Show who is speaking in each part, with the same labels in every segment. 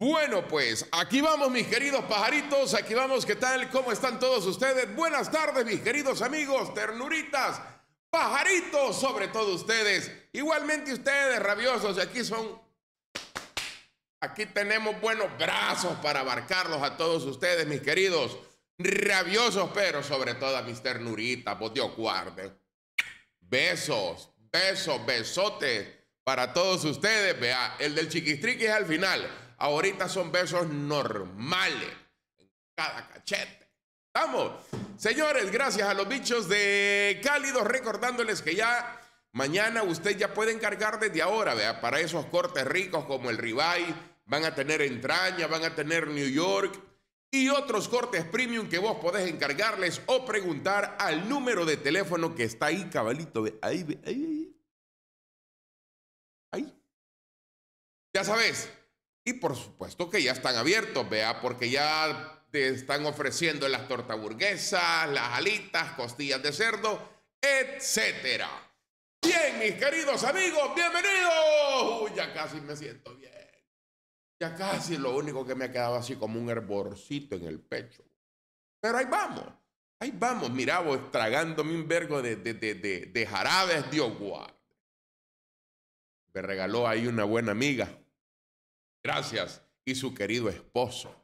Speaker 1: Bueno, pues aquí vamos mis queridos pajaritos, aquí vamos, ¿qué tal? ¿Cómo están todos ustedes? Buenas tardes mis queridos amigos, ternuritas, pajaritos, sobre todo ustedes. Igualmente ustedes, rabiosos, y aquí son... Aquí tenemos buenos brazos para abarcarlos a todos ustedes, mis queridos rabiosos, pero sobre todo a mis ternuritas, vos Dios guarde. Besos, besos, besotes para todos ustedes. Vea, el del chiquistriqui es al final. Ahorita son besos normales en cada cachete. Vamos, señores, gracias a los bichos de Cálidos, recordándoles que ya mañana usted ya puede encargar desde ahora, vea, para esos cortes ricos como el ribeye, van a tener entraña, van a tener New York y otros cortes premium que vos podés encargarles o preguntar al número de teléfono que está ahí, cabalito. ahí, ahí, ahí, ahí. Ya sabes, y por supuesto que ya están abiertos, vea, porque ya te están ofreciendo las tortaburguesas, las alitas, costillas de cerdo, etcétera. Bien, mis queridos amigos, bienvenidos. ya casi me siento bien. Ya casi lo único que me ha quedado así como un hervorcito en el pecho. Pero ahí vamos. Ahí vamos, mira estragándome un vergo de, de, de, de, jarabes, Dios guarde. Me regaló ahí una buena amiga Gracias. Y su querido esposo.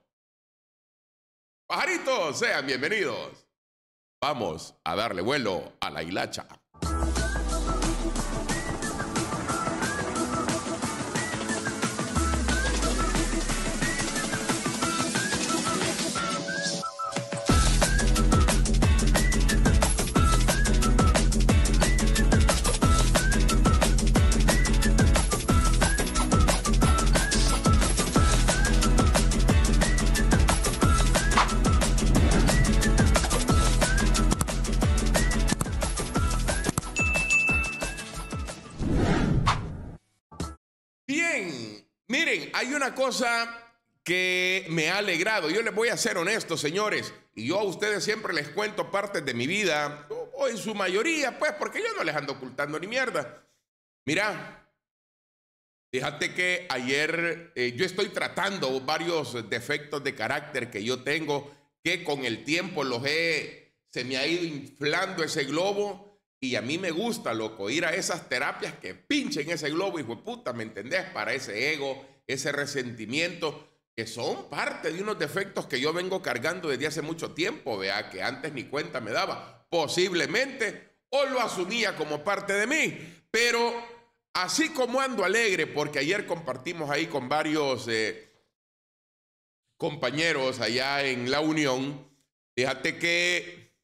Speaker 1: Pajaritos, sean bienvenidos. Vamos a darle vuelo a la hilacha. Bien, miren, hay una cosa que me ha alegrado. Yo les voy a ser honesto, señores. Y yo a ustedes siempre les cuento partes de mi vida, o en su mayoría, pues, porque yo no les ando ocultando ni mierda. Mira, fíjate que ayer eh, yo estoy tratando varios defectos de carácter que yo tengo, que con el tiempo los he, se me ha ido inflando ese globo y a mí me gusta, loco, ir a esas terapias que pinchen ese globo, hijo de puta, ¿me entendés? Para ese ego, ese resentimiento, que son parte de unos defectos que yo vengo cargando desde hace mucho tiempo, vea, que antes ni cuenta me daba. Posiblemente, o lo asumía como parte de mí, pero así como ando alegre, porque ayer compartimos ahí con varios eh, compañeros allá en La Unión, fíjate que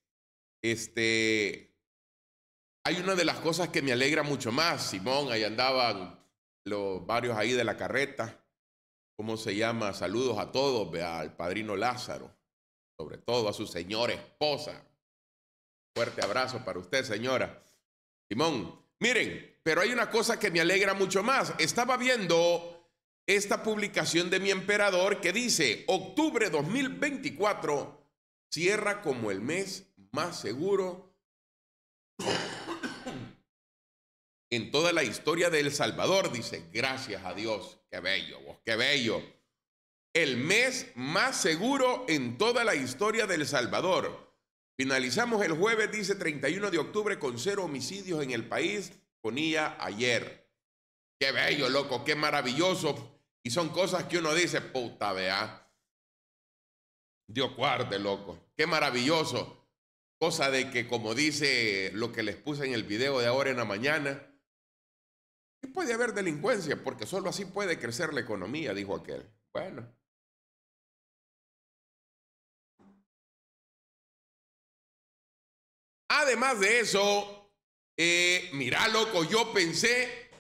Speaker 1: este hay una de las cosas que me alegra mucho más, Simón, ahí andaban los varios ahí de la carreta, ¿cómo se llama? Saludos a todos, ¿vea? al padrino Lázaro, sobre todo a su señora esposa. Fuerte abrazo para usted, señora. Simón, miren, pero hay una cosa que me alegra mucho más. Estaba viendo esta publicación de mi emperador que dice, octubre 2024 cierra como el mes más seguro en toda la historia de El Salvador, dice, gracias a Dios, qué bello, vos, qué bello. El mes más seguro en toda la historia de El Salvador. Finalizamos el jueves, dice 31 de octubre, con cero homicidios en el país, ponía ayer. Qué bello, loco, qué maravilloso. Y son cosas que uno dice, puta, vea. Dios guarde, loco. Qué maravilloso. Cosa de que, como dice lo que les puse en el video de ahora en la mañana, y puede haber delincuencia, porque solo así puede crecer la economía, dijo
Speaker 2: aquel. Bueno.
Speaker 1: Además de eso, eh, mira, loco, yo pensé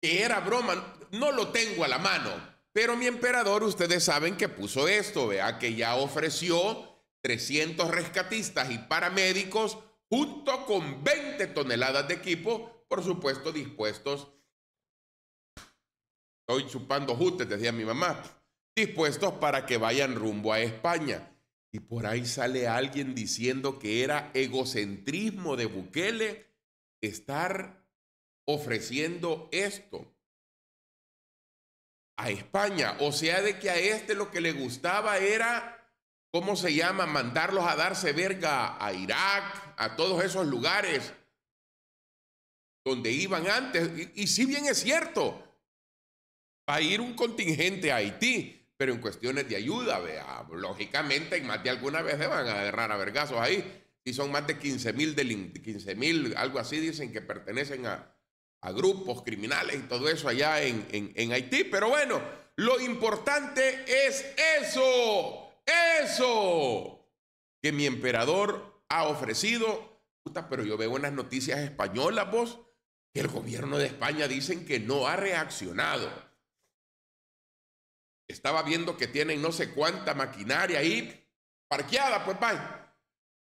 Speaker 1: que era broma. No lo tengo a la mano. Pero mi emperador, ustedes saben que puso esto, vea, que ya ofreció 300 rescatistas y paramédicos junto con 20 toneladas de equipo, por supuesto, dispuestos Estoy chupando jutes, decía mi mamá, dispuestos para que vayan rumbo a España. Y por ahí sale alguien diciendo que era egocentrismo de Bukele estar ofreciendo esto a España. O sea, de que a este lo que le gustaba era, ¿cómo se llama? Mandarlos a darse verga a Irak, a todos esos lugares donde iban antes. y si bien es cierto, va a ir un contingente a Haití, pero en cuestiones de ayuda, vea, lógicamente más de alguna vez se van a agarrar a vergazos ahí. Y son más de 15 mil, algo así, dicen que pertenecen a, grupos criminales y todo eso allá en, Haití. Pero bueno, lo importante es eso, eso, que mi emperador ha ofrecido. Puta, pero yo veo unas noticias españolas, vos, que el gobierno de España dicen que no ha reaccionado. Estaba viendo que tienen no sé cuánta maquinaria ahí parqueada, pues vaya.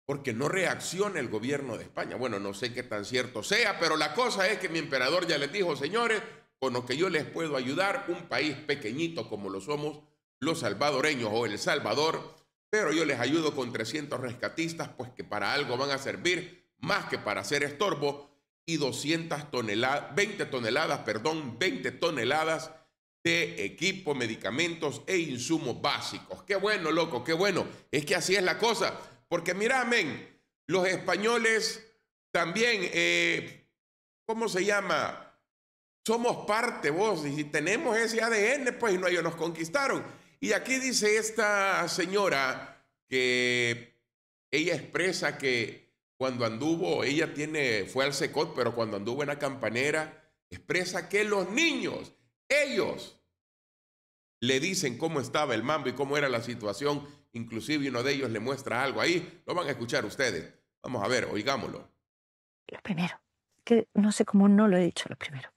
Speaker 1: Porque no reacciona el gobierno de España. Bueno, no sé qué tan cierto sea, pero la cosa es que mi emperador ya les dijo, señores, con lo que yo les puedo ayudar, un país pequeñito como lo somos los salvadoreños o El Salvador, pero yo les ayudo con 300 rescatistas, pues que para algo van a servir más que para hacer estorbo, y 200 toneladas, 20 toneladas, perdón, 20 toneladas de equipo, medicamentos e insumos básicos. Qué bueno, loco, qué bueno. Es que así es la cosa. Porque mira, men, los españoles también, eh, ¿cómo se llama? Somos parte, vos, y si tenemos ese ADN, pues no, ellos nos conquistaron. Y aquí dice esta señora que ella expresa que cuando anduvo, ella tiene, fue al SECOT, pero cuando anduvo en la campanera, expresa que los niños, ellos le dicen cómo estaba el mambo y cómo era la situación, inclusive uno de ellos le muestra algo ahí, lo van a escuchar ustedes. Vamos a ver, oigámoslo.
Speaker 3: Lo primero, que no sé cómo no lo he dicho lo primero.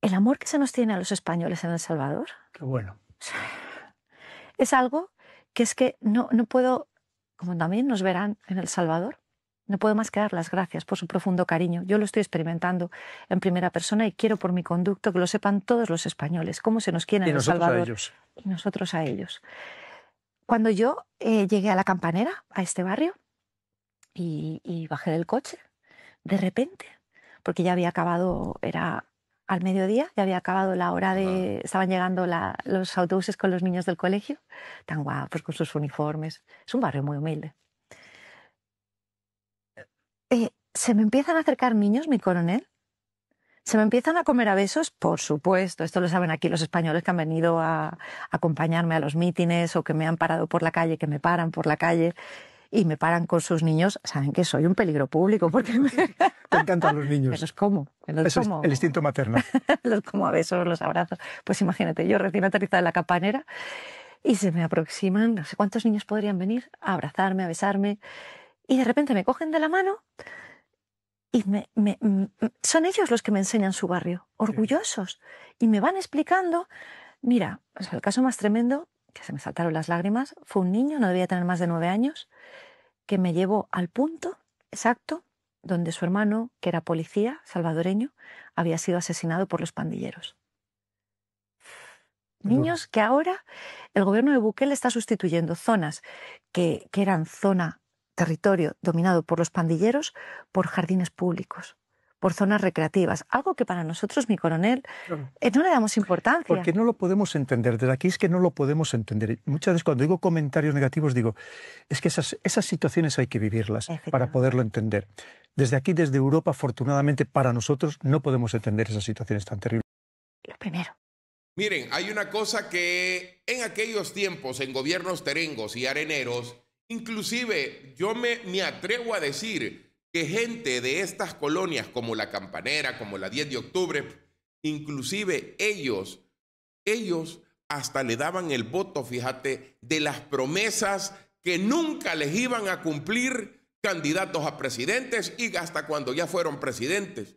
Speaker 3: El amor que se nos tiene a los españoles en El Salvador. Qué bueno. Es algo que es que no, no puedo, como también nos verán en El Salvador, no puedo más que dar las gracias por su profundo cariño. Yo lo estoy experimentando en primera persona y quiero por mi conducto que lo sepan todos los españoles, cómo se nos quieren en El Salvador. A ellos. Y nosotros a ellos. Cuando yo eh, llegué a la campanera, a este barrio, y, bajé del coche, de repente, porque ya había acabado, era al mediodía, ya había acabado la hora de... Estaban llegando los autobuses con los niños del colegio, tan guapos con sus uniformes. Es un barrio muy humilde. Eh, se me empiezan a acercar niños, mi coronel. ¿Se me empiezan a comer a besos? Por supuesto, esto lo saben aquí los españoles que han venido a acompañarme a los mítines o que me han parado por la calle, que me paran por la calle y me paran con sus niños, saben que soy un peligro público porque me... encantan los niños. Eso es como, el instinto materno. los como a besos, los abrazos. Pues imagínate, yo recién aterrizada en la campanera y se me aproximan, no sé cuántos niños podrían venir a abrazarme, a besarme y de repente me cogen de la mano y me, son ellos los que me enseñan su barrio, orgullosos, y me van explicando, mira, el caso más tremendo, que se me saltaron las lágrimas, fue un niño, no debía tener más de nueve años, que me llevó al punto exacto donde su hermano, que era policía salvadoreño, había sido asesinado por los pandilleros. Niños que ahora el gobierno de Bukele está sustituyendo zonas que eran zona territorio dominado por los pandilleros por jardines públicos por zonas recreativas, algo que para nosotros, mi coronel, eh, no, le damos importancia. Porque no lo podemos entender, desde aquí es que no lo podemos entender. Muchas veces cuando digo comentarios negativos digo, es que esas situaciones hay que vivirlas para poderlo entender. Desde aquí, desde Europa, afortunadamente para nosotros no podemos entender esas situaciones tan terribles.
Speaker 1: Lo primero. Miren, hay una cosa que en aquellos tiempos, en gobiernos terengos y areneros, Inclusive yo me, me atrevo a decir que gente de estas colonias como la Campanera, como la 10 de octubre, inclusive ellos, ellos hasta le daban el voto, fíjate, de las promesas que nunca les iban a cumplir candidatos a presidentes y hasta cuando ya fueron presidentes.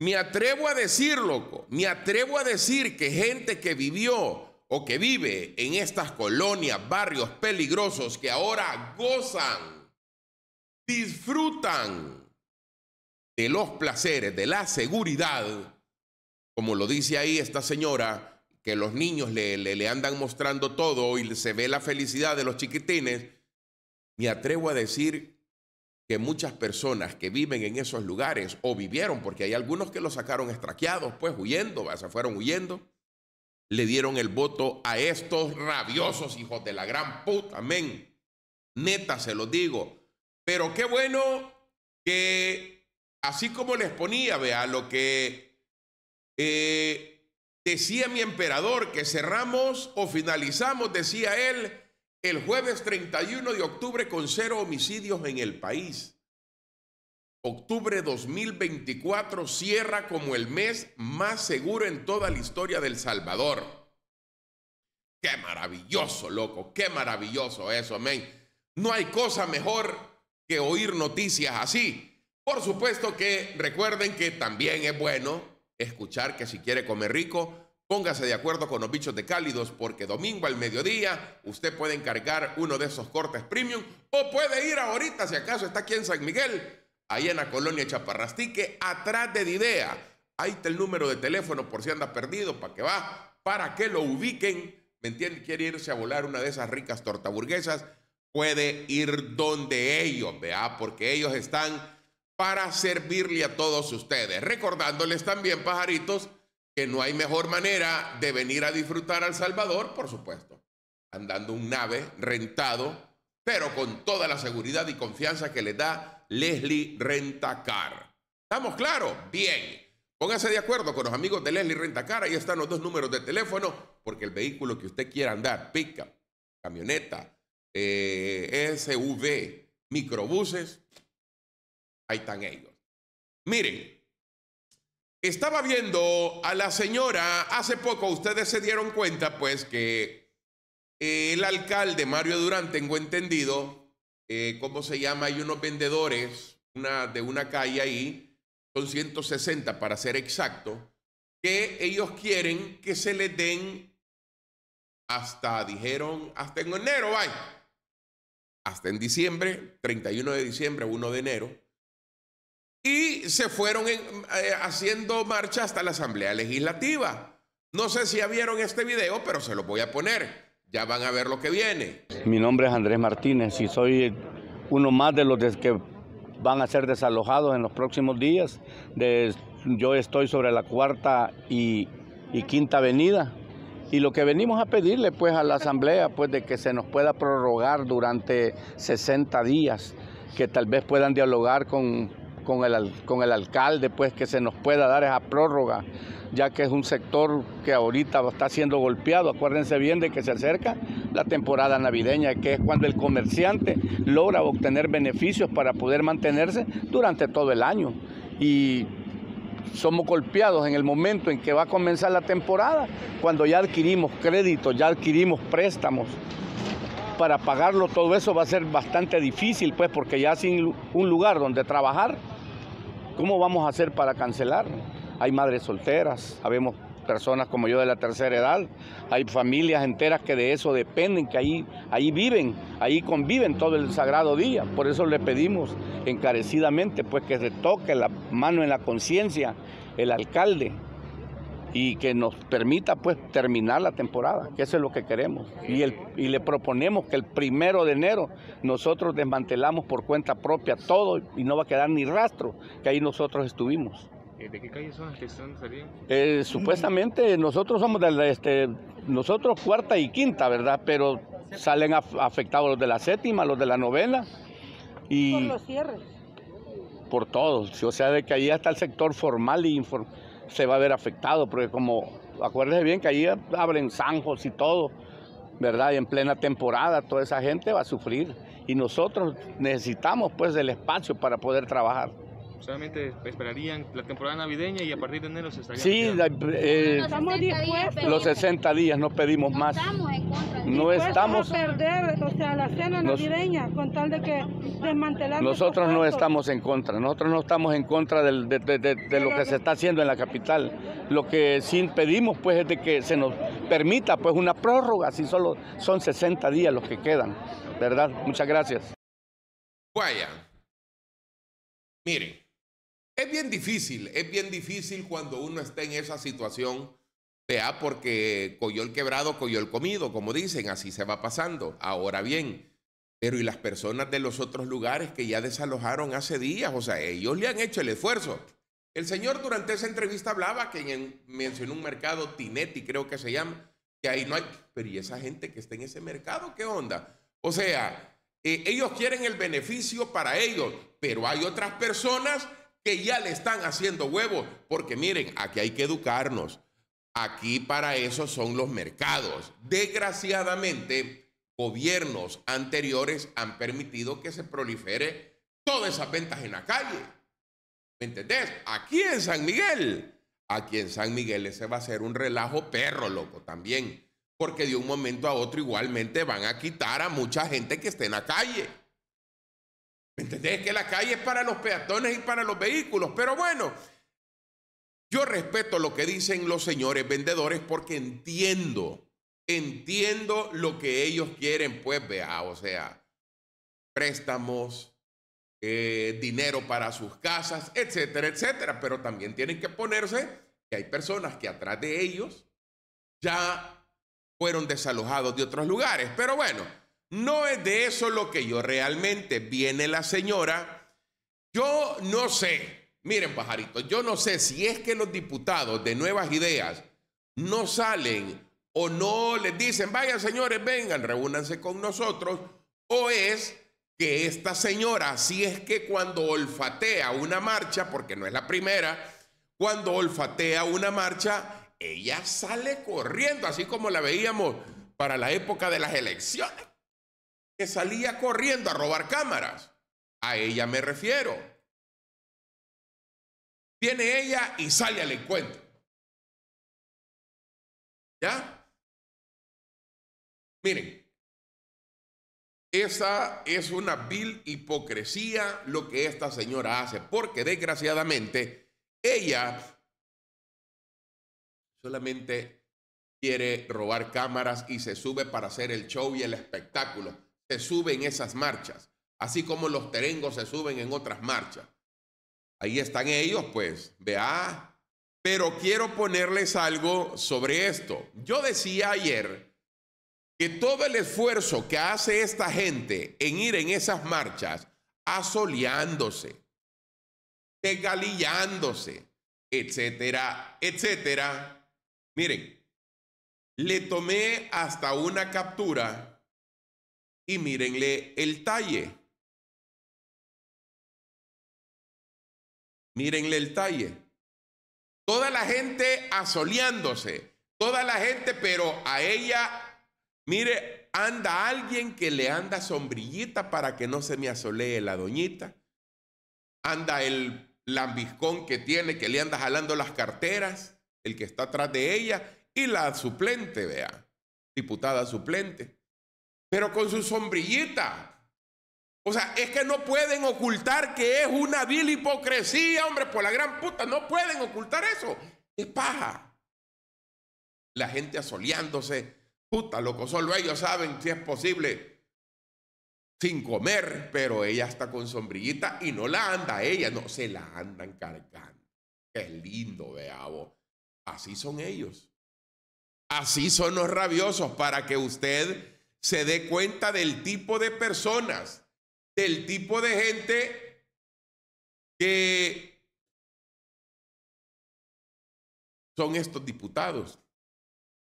Speaker 1: Me atrevo a decir, loco, me atrevo a decir que gente que vivió o que vive en estas colonias, barrios peligrosos que ahora gozan, disfrutan de los placeres, de la seguridad, como lo dice ahí esta señora, que los niños le, andan mostrando todo y se ve la felicidad de los chiquitines, me atrevo a decir que muchas personas que viven en esos lugares o vivieron, porque hay algunos que los sacaron extraqueados, pues huyendo, se fueron huyendo, le dieron el voto a estos rabiosos hijos de la gran puta. Amén. Neta, se los digo. Pero qué bueno que, así como les ponía, vea, lo que eh, decía mi emperador, que cerramos o finalizamos, decía él, el jueves 31 de octubre con cero homicidios en el país. Octubre 2024 cierra como el mes más seguro en toda la historia del Salvador. Qué maravilloso, loco, qué maravilloso eso, amén. No hay cosa mejor que oír noticias así. Por supuesto que recuerden que también es bueno escuchar que si quiere comer rico, póngase de acuerdo con los bichos de cálidos porque domingo al mediodía usted puede encargar uno de esos cortes premium o puede ir ahorita si acaso está aquí en San Miguel ahí en la colonia Chaparrastique, atrás de Didea. Ahí está el número de teléfono por si anda perdido, para que va, para que lo ubiquen. ¿Me entiendes? Quiere irse a volar una de esas ricas tortaburguesas, puede ir donde ellos, vea, porque ellos están para servirle a todos ustedes. Recordándoles también, pajaritos, que no hay mejor manera de venir a disfrutar al Salvador, por supuesto, andando un nave rentado, pero con toda la seguridad y confianza que le da Leslie Rentacar. ¿Estamos claros? Bien. Póngase de acuerdo con los amigos de Leslie Rentacar. Ahí están los dos números de teléfono, porque el vehículo que usted quiera andar, pica, camioneta, eh, SUV, microbuses, ahí están ellos. Miren, estaba viendo a la señora, hace poco ustedes se dieron cuenta, pues, que el alcalde Mario Durán, tengo entendido, eh, ¿cómo se llama? Hay unos vendedores de una calle ahí, son 160 para ser exacto, que ellos quieren que se les den hasta, dijeron, hasta en enero, vaya. Hasta en diciembre, 31 de diciembre, 1 de enero. Y se fueron eh, haciendo marcha hasta la Asamblea Legislativa. No sé si ya vieron este video, pero se lo voy a poner ya van a ver lo que viene.
Speaker 4: Mi nombre es Andrés Martínez y soy uno más de los que van a ser desalojados en los próximos días. yo estoy sobre la cuarta y, quinta avenida. Y lo que venimos a pedirle pues a la asamblea pues de que se nos pueda prorrogar durante 60 días, que tal vez puedan dialogar con con el, alcalde, pues que se nos pueda dar esa prórroga, ya que es un sector que ahorita está siendo golpeado. Acuérdense bien de que se acerca la temporada navideña, que es cuando el comerciante logra obtener beneficios para poder mantenerse durante todo el año. Y somos golpeados en el momento en que va a comenzar la temporada, cuando ya adquirimos créditos, ya adquirimos préstamos para pagarlo, todo eso va a ser bastante difícil, pues, porque ya sin un lugar donde trabajar, ¿Cómo vamos a hacer para cancelar? Hay madres solteras, sabemos personas como yo de la tercera edad, hay familias enteras que de eso dependen, que ahí, ahí viven, ahí conviven todo el sagrado día. Por eso le pedimos encarecidamente pues que se toque la mano en la conciencia el alcalde, y que nos permita pues terminar la temporada, que eso es lo que queremos. Y, el, y le proponemos que el primero de enero nosotros desmantelamos por cuenta propia todo y no va a quedar ni rastro que ahí nosotros estuvimos.
Speaker 1: Eh, ¿De qué calle son las que están saliendo?
Speaker 4: Eh, supuestamente nosotros somos de este, nosotros cuarta y quinta, ¿verdad? Pero salen afectados los de la séptima, los de la novena y... Por los cierres. Por todos, o sea, de que ahí está el sector formal e informal se va a ver afectado, porque como, acuérdese bien que allí abren zanjos y todo, ¿verdad? Y en plena temporada toda esa gente va a sufrir y nosotros necesitamos pues el espacio para poder trabajar
Speaker 1: solamente esperarían
Speaker 4: la temporada navideña y a partir de enero se estaría. Sí, eh, Los 60 días, no pedimos no más. Estamos
Speaker 2: en contra. No estamos. perder, la cena navideña, con tal de que Nosotros no estamos
Speaker 4: en contra, nosotros no estamos en contra de, lo que se está haciendo en la capital. Lo que sí pedimos, pues, es de que se nos permita, pues, una prórroga, si solo son 60 días los que quedan, ¿verdad? Muchas gracias.
Speaker 1: Guaya. Miren, es bien difícil, es bien difícil cuando uno está en esa situación, vea, porque el quebrado, el comido, como dicen, así se va pasando. Ahora bien, pero y las personas de los otros lugares que ya desalojaron hace días, o sea, ellos le han hecho el esfuerzo. El señor durante esa entrevista hablaba que mencionó un mercado, Tinetti creo que se llama, que ahí no hay, pero ¿y esa gente que está en ese mercado qué onda? O sea, eh, ellos quieren el beneficio para ellos, pero hay otras personas que ya le están haciendo huevos, porque miren, aquí hay que educarnos. Aquí para eso son los mercados. Desgraciadamente, gobiernos anteriores han permitido que se prolifere todas esas ventas en la calle. ¿Me entendés? Aquí en San Miguel, aquí en San Miguel ese va a ser un relajo perro, loco, también. Porque de un momento a otro igualmente van a quitar a mucha gente que esté en la calle. ¿Entendés? Que la calle es para los peatones y para los vehículos. Pero bueno, yo respeto lo que dicen los señores vendedores porque entiendo, entiendo lo que ellos quieren, pues vea, o sea, préstamos, eh, dinero para sus casas, etcétera, etcétera. Pero también tienen que ponerse que hay personas que atrás de ellos ya fueron desalojados de otros lugares. Pero bueno. No es de eso lo que yo realmente. Viene la señora. Yo no sé. Miren, pajarito, yo no sé si es que los diputados de Nuevas Ideas no salen o no les dicen, vayan señores, vengan, reúnanse con nosotros, o es que esta señora, si es que cuando olfatea una marcha, porque no es la primera, cuando olfatea una marcha, ella sale corriendo, así como la veíamos para la época de las elecciones salía corriendo a robar cámaras. A ella me refiero.
Speaker 2: Viene ella y sale al encuentro. ¿Ya?
Speaker 1: Miren, esa es una vil hipocresía lo que esta señora hace, porque desgraciadamente ella solamente quiere robar cámaras y se sube para hacer el show y el espectáculo suben esas marchas, así como los terengos se suben en otras marchas. Ahí están ellos, pues, vea. Pero quiero ponerles algo sobre esto. Yo decía ayer que todo el esfuerzo que hace esta gente en ir en esas marchas, asoleándose, desgalillándose, etcétera, etcétera. Miren, le tomé hasta una captura y mírenle el talle. Mírenle el talle. Toda la gente asoleándose, toda la gente, pero a ella, mire, anda alguien que le anda sombrillita para que no se me asolee la doñita. Anda el lambiscón que tiene, que le anda jalando las carteras, el que está atrás de ella, y la suplente, vea, diputada suplente pero con su sombrillita. O sea, es que no pueden ocultar que es una vil hipocresía, hombre, por la gran puta. No pueden ocultar eso. Es paja. La gente asoleándose. Puta, loco, solo ellos saben si es posible. Sin comer, pero ella está con sombrillita y no la anda ella, no, se la andan cargando. Qué lindo, veamos. Así son ellos. Así son los rabiosos para que usted se dé cuenta del tipo de personas, del tipo de gente que son estos diputados.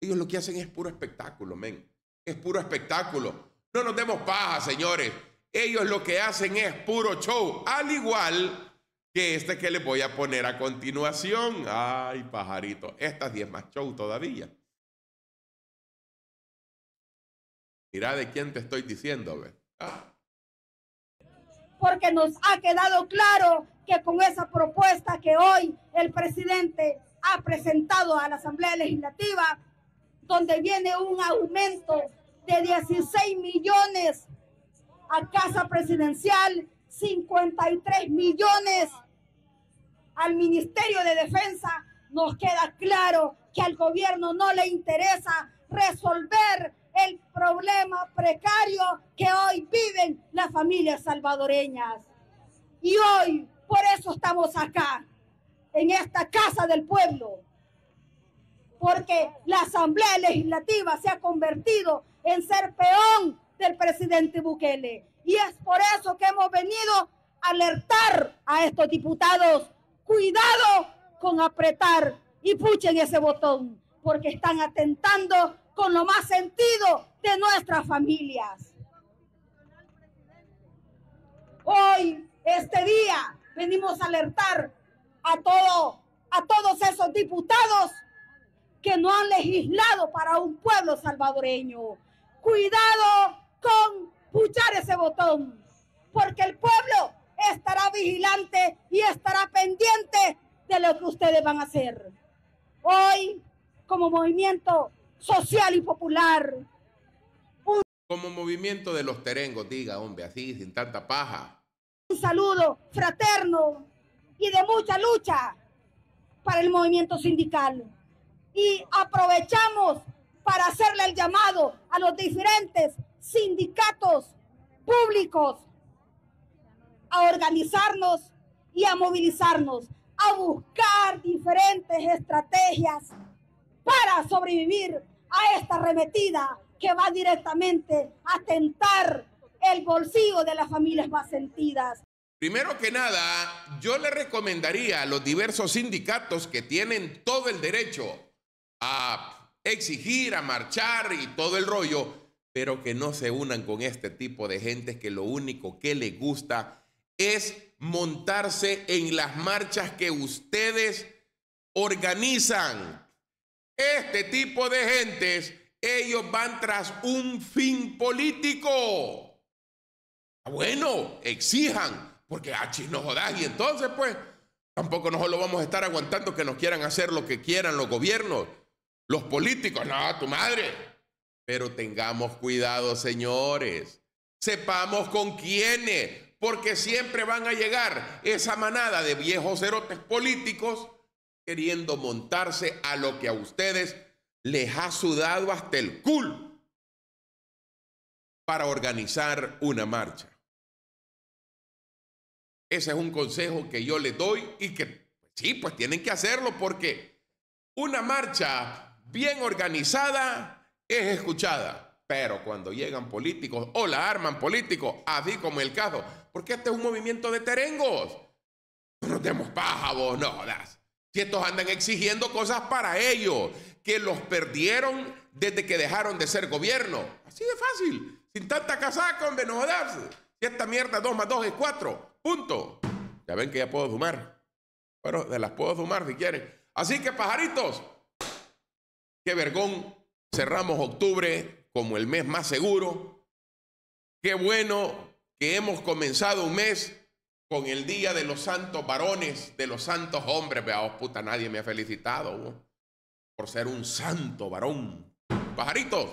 Speaker 1: Ellos lo que hacen es puro espectáculo, men. Es puro espectáculo. No nos demos paja, señores. Ellos lo que hacen es puro show, al igual que este que les voy a poner a continuación. Ay, pajarito, estas 10 más show todavía. Mira de quién te estoy diciendo, ah.
Speaker 2: Porque nos ha quedado claro que con esa propuesta que hoy el presidente ha presentado a la Asamblea Legislativa, donde viene un aumento de 16 millones a Casa Presidencial, 53 millones al Ministerio de Defensa, nos queda claro que al gobierno no le interesa resolver el problema precario que hoy viven las familias salvadoreñas. Y hoy, por eso estamos acá, en esta casa del pueblo, porque la Asamblea Legislativa se ha convertido en ser peón del presidente Bukele. Y es por eso que hemos venido a alertar a estos diputados, cuidado con apretar y puchen ese botón, porque están atentando con lo más sentido de nuestras familias. Hoy, este día, venimos a alertar a, todo, a todos esos diputados que no han legislado para un pueblo salvadoreño. Cuidado con puchar ese botón, porque el pueblo estará vigilante y estará pendiente de lo que ustedes van a hacer. Hoy, como movimiento social y popular.
Speaker 1: Un... Como movimiento de los terengos, diga, hombre, así, sin tanta paja.
Speaker 2: Un saludo fraterno y de mucha lucha para el movimiento sindical. Y aprovechamos para hacerle el llamado a los diferentes sindicatos públicos a organizarnos y a movilizarnos, a buscar diferentes estrategias para sobrevivir a esta arremetida que va directamente a tentar el bolsillo de las familias más sentidas.
Speaker 1: Primero que nada, yo le recomendaría a los diversos sindicatos que tienen todo el derecho a exigir, a marchar y todo el rollo, pero que no se unan con este tipo de gente que lo único que le gusta es montarse en las marchas que ustedes organizan este tipo de gentes, ellos van tras un fin político. Ah, bueno, exijan, porque a ah, no jodas. Y entonces, pues, tampoco nos lo vamos a estar aguantando que nos quieran hacer lo que quieran los gobiernos, los políticos. No, tu madre. Pero tengamos cuidado, señores. Sepamos con quiénes, porque siempre van a llegar esa manada de viejos erotes políticos queriendo montarse a lo que a ustedes les ha sudado hasta el cul para organizar una marcha. Ese es un consejo que yo les doy y que pues sí, pues tienen que hacerlo porque una marcha bien organizada es escuchada, pero cuando llegan políticos o la arman políticos, así como el caso, porque este es un movimiento de terengos. No nos demos no, das que estos andan exigiendo cosas para ellos, que los perdieron desde que dejaron de ser gobierno. Así de fácil, sin tanta casaca, con no jodas. Si esta mierda dos más dos es cuatro, punto. Ya ven que ya puedo fumar. Bueno, de las puedo fumar si quieren. Así que pajaritos, qué vergón. Cerramos octubre como el mes más seguro. Qué bueno que hemos comenzado un mes con el día de los santos varones, de los santos hombres. Veamos, oh, puta, nadie me ha felicitado por ser un santo varón. Pajaritos,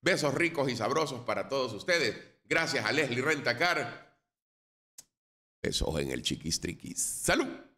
Speaker 1: besos ricos y sabrosos para todos ustedes. Gracias a Leslie Rentacar. Besos en el chiquistriquis. ¡Salud!